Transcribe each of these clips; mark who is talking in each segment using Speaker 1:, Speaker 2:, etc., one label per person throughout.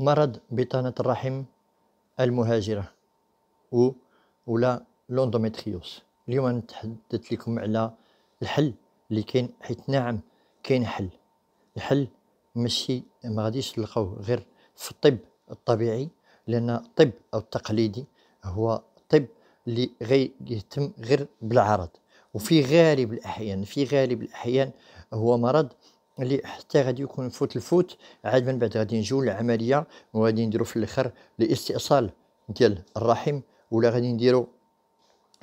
Speaker 1: مرض بطانة الرحم المهاجرة و ولا لوندوميتريوس اليوم نتحدث لكم على الحل اللي كاين حيت نعم كاين حل الحل ماشي ما غاديش تلقاوه غير في الطب الطبيعي لان الطب او التقليدي هو طب اللي غي يهتم غير بالعرض وفي غالب الاحيان في غالب الاحيان هو مرض اللي حتى غادي يكون فوت الفوت عاد من بعد غادي نجيو للعمليه وغادي نديرو في الاخر الاستئصال ديال الرحم ولا غادي نديرو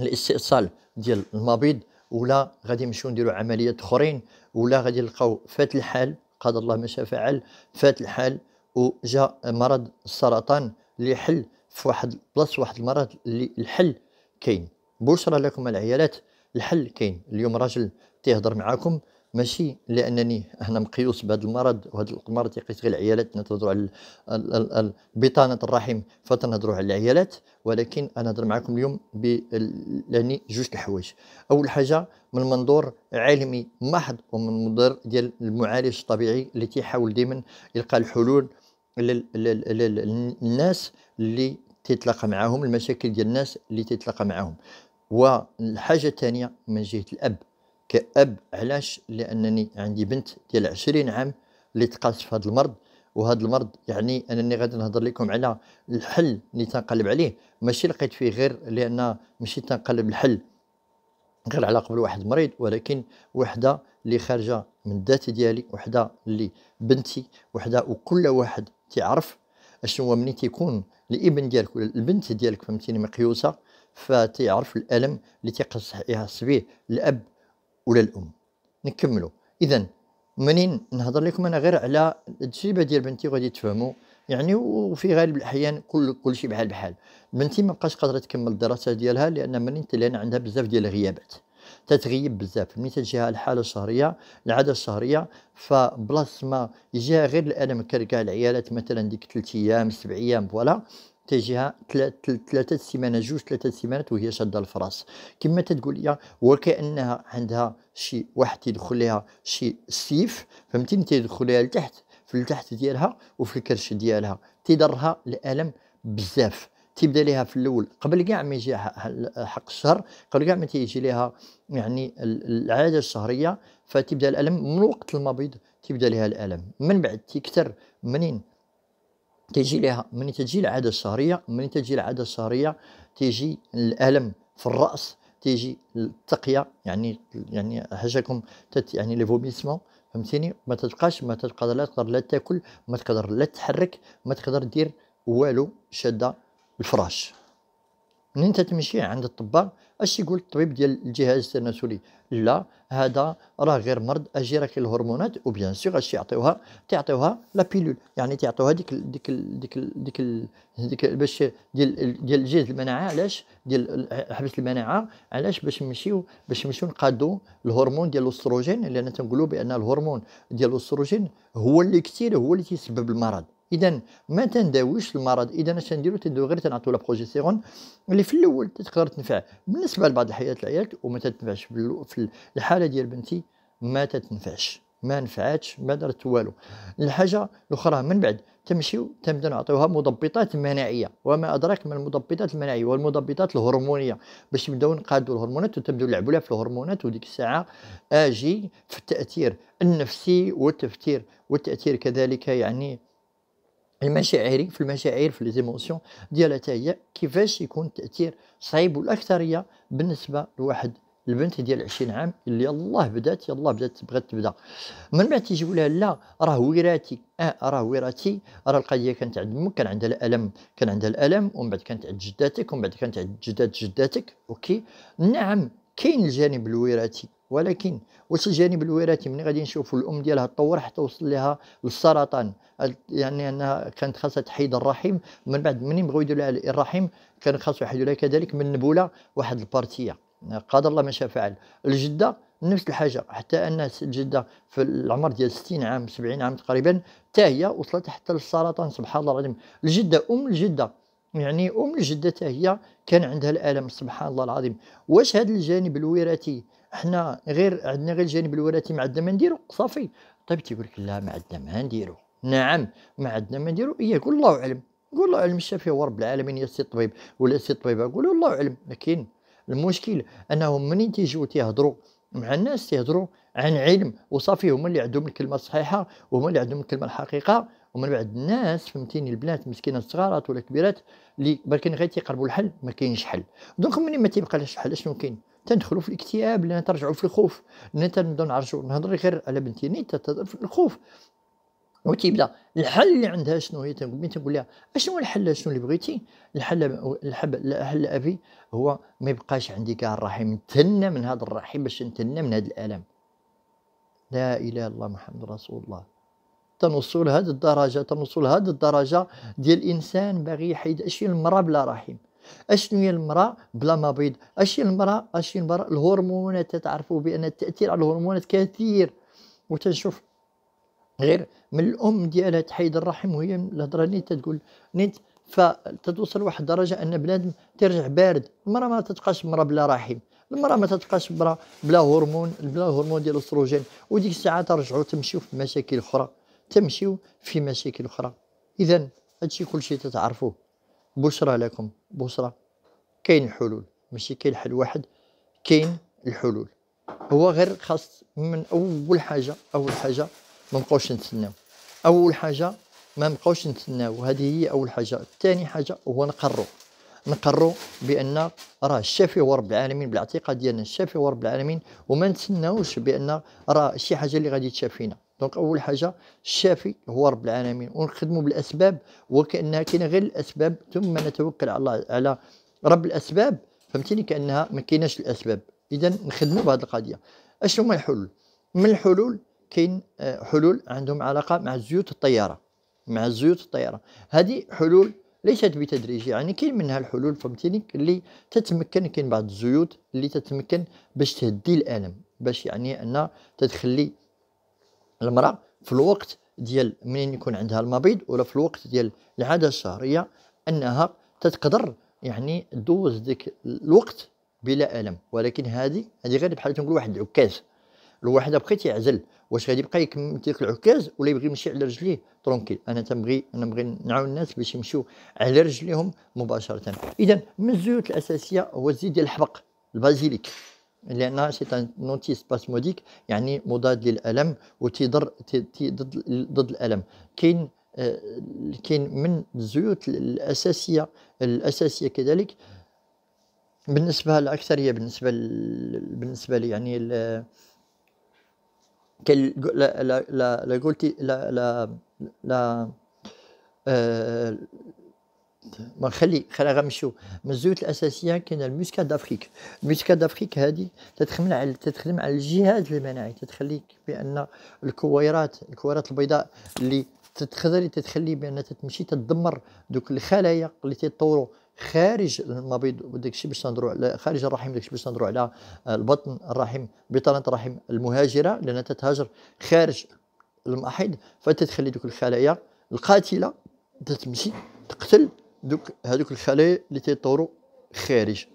Speaker 1: الاستئصال ديال المبيض ولا غادي نمشيو نديرو عمليات اخرين ولا غادي نلقاو فات الحال قد الله ما شاء فعل فات الحال وجا مرض السرطان اللي حل في واحد بلاص واحد المرض اللي الحل كاين بشرى لكم العيالات الحل كاين اليوم راجل تيهضر معاكم ماشي لانني هنا مقيوس بهذا المرض وهذا المرض تيقيس غير العيالات تنهضروا على بطانه الرحم فتنهضروا على العيالات ولكن انا نهضر معكم اليوم يعني جوج الحوايج اول حاجه من منظور علمي محض ومن منظور ديال المعالج الطبيعي اللي تيحاول ديما يلقى الحلول للناس اللي تيتلاقى معاهم المشاكل ديال الناس اللي تيتلاقى معاهم والحاجه الثانيه من جهه الاب كأب علاش لأنني عندي بنت ديال عشرين عام اللي تقاس في هذا المرض وهذا المرض يعني انني غادي نهضر لكم على الحل اللي تنقلب عليه ماشي لقيت فيه غير لان ماشي تنقلب الحل غير على قبل واحد مريض ولكن وحده اللي خارجه من الذات ديالي وحده اللي بنتي وحده وكل واحد تيعرف اشنو هو ملي تيكون الابن ديالك ولا البنت ديالك فهمتيني مقيوسه فتيعرف الالم اللي تيقصح ايه الصبيه الاب ولا الام نكملوا اذا منين نهضر لكم انا غير على التجربه ديال بنتي غادي تفهموا يعني وفي غالب الاحيان كل كل شيء بحال بحال بنتي ما بقاش قادره تكمل الدراسه ديالها لان منين لان عندها بزاف ديال الغيابات تتغيب بزاف ملي تجيها الحاله الشهريه العاده الشهريه فبلاص ما يجيها غير الالم كركاع العيالات مثلا ديك ثلاث ايام سبع ايام فوالا تجيها ثلاثة سيمانة جوج ثلاثة سيمانات وهي شادة الفراس كما تتقول هي وكأنها عندها شي واحد تيدخل لها شي سيف فهمتيني تيدخل لها لتحت في التحت ديالها وفي الكرش ديالها تيضرها الألم بزاف تيبدا ليها في الاول قبل كاع ما يجي حق الشهر قبل كاع ما تيجي ليها يعني العاده الشهريه فتبدا الالم من وقت المبيض تبدا لها الالم من بعد تكثر منين تيجي لها من تجي العاده الشهريه من تجي العاده الشهريه تيجي الالم في الراس تيجي التقيه يعني يعني هجاكم تت يعني لي فوميسمون فهمتيني ما تبقاش ما تقدر لا تقدر لا تاكل ما تقدر لا تحرك ما تقدر دير والو شاده الفراش منين تتمشي عند الطباخ اش يقول الطبيب ديال الجهاز التناسلي لا هذا راه غير مرض اجي راك الهرمونات وبيان سيغ اش يعطيوها تعطيوها لا بيلول يعني تعطيوها ديك ديك ديك ديك ديك باش ديال ديال جهاز المناعه علاش ديال حبس المناعه علاش باش نمشيو باش نمشيو نقادو الهرمون ديال الاستروجين لان تنقولوا بان الهرمون ديال الاستروجين هو اللي كثير هو اللي تيسبب المرض اذا ما تنداويش المرض اذا اش نديرو تنداوي غير تنعطيو لابروجيستيرون اللي في الاول تقدر تنفع بالنسبه لبعض الحالات العيالات وما تنفعش في الحاله ديال بنتي ما تنفعش ما نفعتش ما درت والو الحاجه الاخرى من بعد تمشيو تبدا نعطيوها مضبطات مناعيه وما ادراك ما المضبطات المناعيه والمضبطات الهرمونيه باش يبداو نقادوا الهرمونات وتبداو يلعبوا لها في الهرمونات وديك الساعه اجي في التاثير النفسي والتفكير والتاثير كذلك يعني المشاعري في المشاعر في ليزيموسيون ديالها حتى هي كيفاش يكون التاثير صعيب والاكثريه بالنسبه لواحد البنت ديال 20 عام اللي يلاه بدات يلاه بدات بغات تبدا من بعد تيجيو لها لا راه وراثي اه راه وراثي راه القضيه كانت عند امك كان عندها الالم كان عندها الالم ومن بعد كانت عند جداتك ومن بعد كانت عند جدات جداتك اوكي نعم كاين الجانب الوراثي ولكن واش الجانب الوراثي ملي غادي نشوفوا الام ديالها تطور حتى وصل لها للسرطان يعني انها كانت خاصها تحيد الرحم من بعد منين بغاو يديروا لها الرحم كان خاصو يحيدوا لها كذلك من النبوله واحد البارتيه قدر الله ما شاء فعل الجده نفس الحاجه حتى ان الجده في العمر ديال 60 عام 70 عام تقريبا حتى هي وصلت حتى للسرطان سبحان الله العظيم الجده ام الجده يعني ام الجده حتى هي كان عندها الالم سبحان الله العظيم واش هذا الجانب الوراثي حنا غير عندنا غير الجانب الوراثي ما عندنا ما نديرو صافي طيب تيقول لك لا ما عندنا ما نديرو نعم ما عندنا ما نديرو اي قول الله اعلم قول الله اعلم الشافي هو رب العالمين يا سي الطبيب ولا سي الطبيبه قول الله اعلم لكن المشكل انهم منين تيجيو تيهضروا مع الناس تيهضروا عن علم وصافي هما اللي عندهم الكلمه الصحيحه وهما اللي عندهم الكلمه الحقيقه ومن بعد الناس فهمتيني البنات مسكينه الصغارات ولا كبيرات اللي بالك غير تيقربوا الحل ما كاينش حل دونك ملي ما تيبقى لهش حل اشنو كاين تندخلوا في الاكتئاب لان ترجعوا في الخوف نتا تنبداو نعرجوا نهضر غير على بنتي نتا تهضر في الخوف وتيبدا الحل اللي عندها شنو هي تنقول تنقول لها اشنو الحل شنو اللي بغيتي الحل الحل الحل ابي هو ما يبقاش عندي كاع الرحيم نتنى من هذا الرحيم باش نتنى من هذا الالم لا اله الا الله محمد رسول الله تنوصل لهذه الدرجه تنوصل لهذه الدرجه ديال الانسان باغي يحيد اشي المراه بلا رحيم اشنو هي المراه بلا ما بيض اش هي المراه اش هي المراه الهرمونات تعرفوا بان التاثير على الهرمونات كثير وتنشوف غير من الام ديالها تحيد الرحم وهي الهضره اللي تقول نيت فتتوصل واحد الدرجه ان بنادم ترجع بارد المراه ما تتقاش مراه بلا رحم المراه ما تتقاش بلا بلا هرمون بلا هرمون ديال الاستروجين وديك الساعه ترجعوا تمشيو في مشاكل اخرى تمشيو في مشاكل اخرى اذا هادشي كلشي تتعرفوه بشرى لكم بشرى كاين حلول ماشي كاين حل واحد كاين الحلول هو غير خاص من اول حاجه اول حاجه ما نبقاوش نتسناو اول حاجه ما نبقاوش نتسناو هذه هي اول حاجه ثاني حاجه هو نقروا نقروا بان راه الشافي هو رب العالمين بالاعتقاد ديالنا الشافي هو رب العالمين وما نتسناوش بان راه شي حاجه اللي غادي تشافينا دونك اول حاجه الشافي هو رب العالمين ونخدموا بالاسباب وكانها كاينه غير الاسباب ثم نتوكل على الله على رب الاسباب فهمتيني كانها ما كايناش الاسباب اذا نخدموا بهذه القضيه اشنو هما الحلول من الحلول كاين آه، حلول عندهم علاقه مع زيوت الطياره مع زيوت الطياره هذه حلول ليست بتدريج يعني كاين منها الحلول فهمتيني اللي تتمكن كاين بعض الزيوت اللي تتمكن باش تهدي الالم باش يعني ان تتخلي المراه في الوقت ديال منين يكون عندها المبيض ولا في الوقت ديال العاده الشهريه انها تتقدر يعني دوز ديك الوقت بلا الم ولكن هذه هذه غير بحال تنقول واحد العكاز الواحد بقى تيعزل واش غادي يبقى يكمل ديك العكاز ولا يبغي يمشي على رجليه ترونكيل انا تنبغي انا نبغي نعاون الناس باش يمشيو على رجليهم مباشره اذا من الزيوت الاساسيه هو الزيت ديال الحبق البازيليك لان سي نونتي سباسموديك يعني مضاد للالم وتضر ضد ضد الالم كاين آه، كاين من الزيوت الاساسيه الاساسيه كذلك بالنسبه للاكثريه بالنسبه بالنسبه لي يعني كال لا لا لا قلتي لا لا لا آه، ما خلي خلينا غنمشيو من الزيوت الاساسيه كاين الموسكا دافريك الموسكا دافريك هذه تتخدم على تتخدم على الجهاز المناعي تتخليك بان الكويرات الكويرات البيضاء اللي تتخذلي تتخلي بان تتمشي تدمر دوك الخلايا اللي تيتطوروا خارج المبيض وداك الشيء باش نهضروا على خارج الرحم داك الشيء باش نهضروا على البطن الرحم بطانه الرحم المهاجره لانها تتهاجر خارج المحيض فتتخلي دوك الخلايا القاتله تتمشي تقتل دوك هذوك الخلايا اللي تيطوروا خارج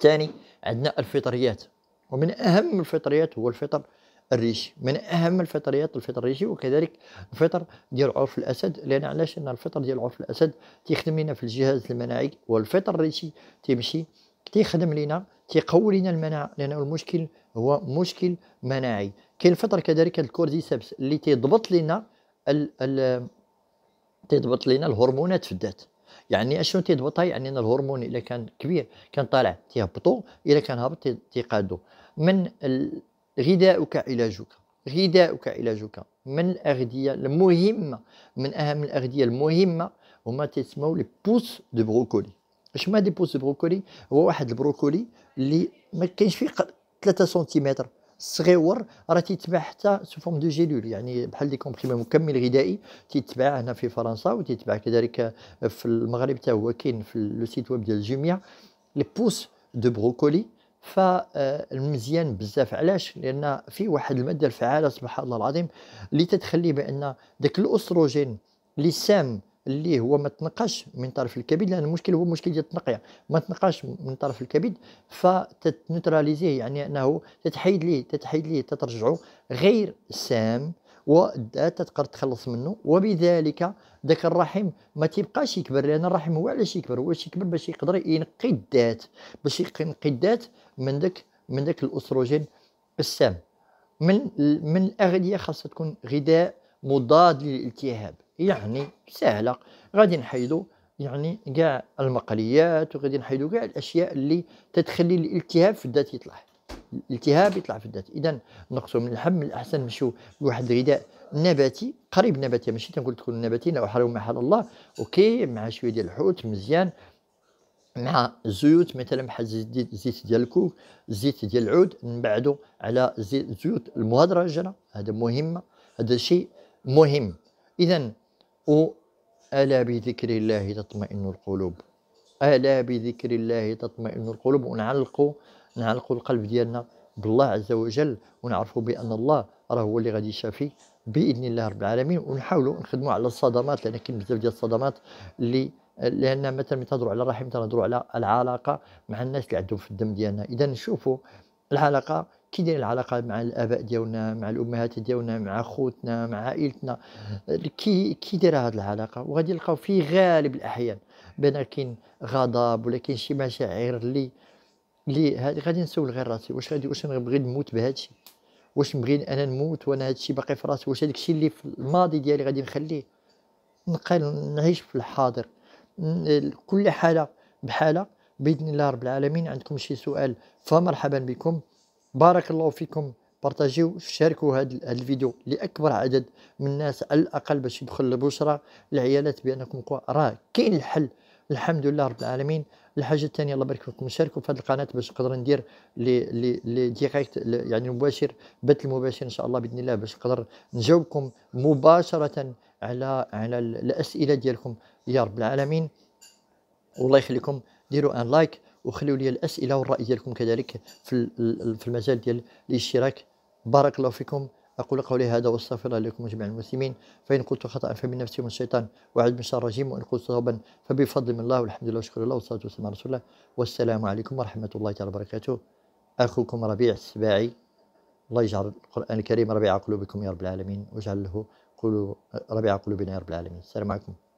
Speaker 1: ثاني عندنا الفطريات ومن اهم الفطريات هو الفطر الريشي من اهم الفطريات الفطر الريشي وكذلك الفطر ديال عرف الاسد لان علاش ان الفطر ديال عرف الاسد تيخدم لنا في الجهاز المناعي والفطر الريشي تيمشي تيخدم لنا تيقوي لنا المناعه لان المشكل هو مشكل مناعي كاين الفطر كذلك الكورديسبس اللي تيضبط لنا ال ال تيضبط لنا الهرمونات في الذات يعني اشنو تضبطها يعني ان الهرمون الا كان كبير كان طالع تيهبطو الا كان هابط تيقادو من غذاؤك علاجك غذاؤك علاجك من الاغذيه المهمه من اهم الاغذيه المهمه هما تيسموا لي بوس دو بروكولي اش ما دي بوس دو بروكولي هو واحد البروكولي اللي ما كاينش فيه 3 سنتيمتر الصغيور راه تيتباع حتى سو فورم دو جيلول يعني بحال لي كومبريمي مكمل غذائي تيتباع هنا في فرنسا وتيتباع كذلك في المغرب حتى هو كاين في لو سيت ويب ديال الجميع لي بوس دو بروكولي فالمزيان بزاف علاش لان في واحد الماده الفعاله سبحان الله العظيم اللي تتخلي بان ذاك الاستروجين اللي سام اللي هو ما تنقاش من طرف الكبد لان المشكل هو مشكل ديال التنقيه ما تنقاش من طرف الكبد فتتنيوتراليزيه يعني انه تتحيد ليه تتحيد ليه تترجعه غير سام والدات تقدر تخلص منه وبذلك ذاك الرحم ما تيبقاش يكبر لان الرحم هو علاش يكبر هو يكبر باش يقدر ينقي الذات باش ينقي الذات من ذاك من ذاك الاستروجين السام من من الاغذيه خاصها تكون غذاء مضاد للالتهاب يعني سهله غادي نحيدو يعني كاع المقليات وغادي نحيدو كاع الاشياء اللي تتخلي الالتهاب في الذات يطلع الالتهاب يطلع في الذات اذا نقصوا من اللحم من الاحسن نمشيو لواحد الغذاء نباتي قريب نباتي ماشي تنقول تكون نباتي لا حرام ما حل الله اوكي مع شويه ديال الحوت مزيان مع زيوت مثلا بحال زيت ديال الكوك زيت ديال العود نبعدو على زيوت المهدرجه هذا مهمه هذا شيء مهم اذا ألا بذكر الله تطمئن القلوب ألا بذكر الله تطمئن القلوب ونعلقوا نعلقوا القلب ديالنا بالله عز وجل ونعرفوا بأن الله راه هو اللي غادي يشافي باذن الله رب العالمين ونحاولوا نخدموا على الصدمات لان كاين بزاف ديال الصدمات اللي لان مثلا تهضروا على الرحم تهضروا على العلاقه مع الناس اللي عندهم في الدم ديالنا اذا نشوفوا العلاقه كي داير العلاقه مع الاباء ديالنا مع الامهات ديالنا مع خوتنا مع عائلتنا كي كي داير هذه العلاقه وغادي نلقاو في غالب الاحيان بان كاين غضب ولا كاين شي مشاعر اللي اللي غادي نسول غير راسي واش غادي واش نبغي نموت بهذا الشيء واش نبغي انا نموت وانا هذا الشيء باقي في راسي واش هذاك الشيء اللي في الماضي ديالي غادي نخليه نقل نعيش في الحاضر كل حاله بحاله باذن الله رب العالمين عندكم شي سؤال فمرحبا بكم بارك الله فيكم بارطاجيو شاركوا هذا الفيديو لاكبر عدد من الناس على الاقل باش يدخل البشرى العيالات بانكم راه كاين الحل الحمد لله رب العالمين الحاجه الثانيه الله يبارك فيكم شاركوا في هذه القناه باش نقدر ندير لي لي لي ديريكت يعني مباشر بث المباشر ان شاء الله باذن الله باش نقدر نجاوبكم مباشره على على الاسئله ديالكم يا رب العالمين والله يخليكم ديروا ان لايك وخليوا لي الاسئله والراي ديالكم كذلك في في المجال ديال الاشتراك بارك الله فيكم اقول قولي هذا واستغفر الله لكم جميع المسلمين فان قلت خطا فمن نفسي ومن الشيطان وعد من شر الرجيم وان قلت صوابا فبفضل من الله والحمد لله وشكر الله والصلاه والسلام على رسول الله والسلام عليكم ورحمه الله تعالى وبركاته اخوكم ربيع السباعي الله يجعل القران الكريم ربيع قلوبكم يا رب العالمين واجعل له قلوب ربيع قلوبنا يا رب العالمين السلام عليكم